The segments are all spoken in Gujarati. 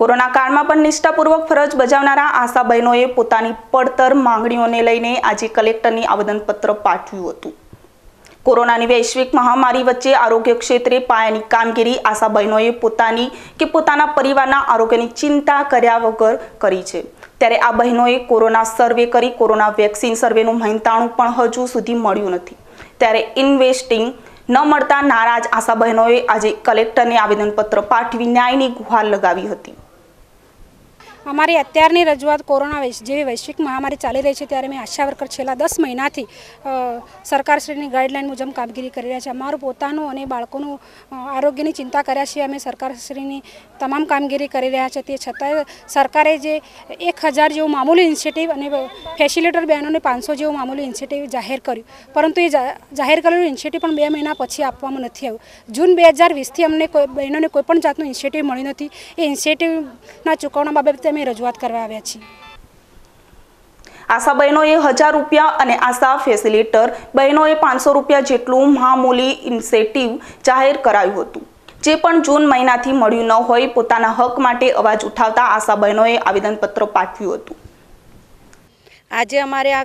કોરોના કાળમાં પણ નિષ્ઠાપૂર્વક ફરજ બજાવનારા આશા પોતાની પડતર માંગણીઓને લઈને આજે કલેક્ટરને આવેદનપત્ર પાઠવ્યું હતું કોરોનાની વૈશ્વિક મહામારી વચ્ચે આરોગ્ય ક્ષેત્રે પાયાની કામગીરી આશા બહેનોએ પોતાની કે પોતાના પરિવારના આરોગ્યની ચિંતા કર્યા વગર કરી છે ત્યારે આ બહેનોએ કોરોના સર્વે કરી કોરોના વેક્સિન સર્વેનું મહેનતાણું પણ હજુ સુધી મળ્યું નથી ત્યારે ઇન્વેસ્ટિંગ ન મળતા નારાજ આશા આજે કલેક્ટરને આવેદનપત્ર પાઠવી ન્યાયની ગુહાર લગાવી હતી અમારી અત્યારની રજૂઆત કોરોના જેવી વૈશ્વિક મહામારી ચાલી રહી છે ત્યારે મેં આશા વર્કર છેલ્લા દસ મહિનાથી સરકારશ્રીની ગાઈડલાઇન મુજબ કામગીરી કરી રહ્યા છે અમારું પોતાનું અને બાળકોનું આરોગ્યની ચિંતા કર્યા છીએ અમે સરકારશ્રીની તમામ કામગીરી કરી રહ્યા છે તે છતાંય સરકારે જે એક હજાર જેવું મામૂલી ઇન્સેટિવ અને ફેસિલિટર બહેનોને પાંચસો જેવું મામૂલી ઇન્સેટિવ જાહેર કર્યું પરંતુ એ જાહેર કરેલું ઇન્સેટિવ પણ બે મહિના પછી આપવામાં નથી આવ્યું જૂન બે હજાર વીસથી અમને કોઈ બહેનોને કોઈપણ જાતનું ઇન્સેટિવ મળ્યું નથી એ ઇન્સેટિવના ચૂકવણા બાબતે અમે રજૂઆત કરવા આવ્યા છીએ આશા બહેનોએ હજાર રૂપિયા અને આશા ફેસિલિટર બહેનોએ પાંચસો રૂપિયા જેટલું મહામૂલી ઇન્સેટિવ જાહેર કરાયું હતું જે પણ જૂન મહિનાથી મળ્યું ન હોય પોતાના હક માટે અવાજ ઉઠાવતા આશા બહેનોએ આવેદનપત્ર પાઠવ્યું હતું આજે અમારે આ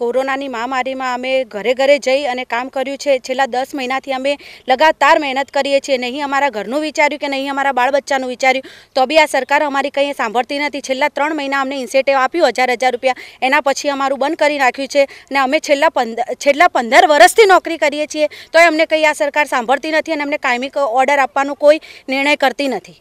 કોરોનાની મહામારીમાં અમે ઘરે ઘરે જઈ અને કામ કર્યું છે છેલ્લા દસ મહિનાથી અમે લગાતાર મહેનત કરીએ છીએ નહીં અમારા ઘરનું વિચાર્યું કે નહીં અમારા બાળ બચ્ચાનું વિચાર્યું તો બી આ સરકાર અમારી કંઈ સાંભળતી નથી છેલ્લા ત્રણ મહિના અમને ઇન્સેન્ટિવ આપ્યું હજાર હજાર રૂપિયા એના પછી અમારું બંધ કરી નાખ્યું છે અને અમે છેલ્લા પંદર છેલ્લા પંદર વર્ષથી નોકરી કરીએ છીએ તો અમને કંઈ આ સરકાર સાંભળતી નથી અને અમને કાયમી ઓર્ડર આપવાનો કોઈ નિર્ણય કરતી નથી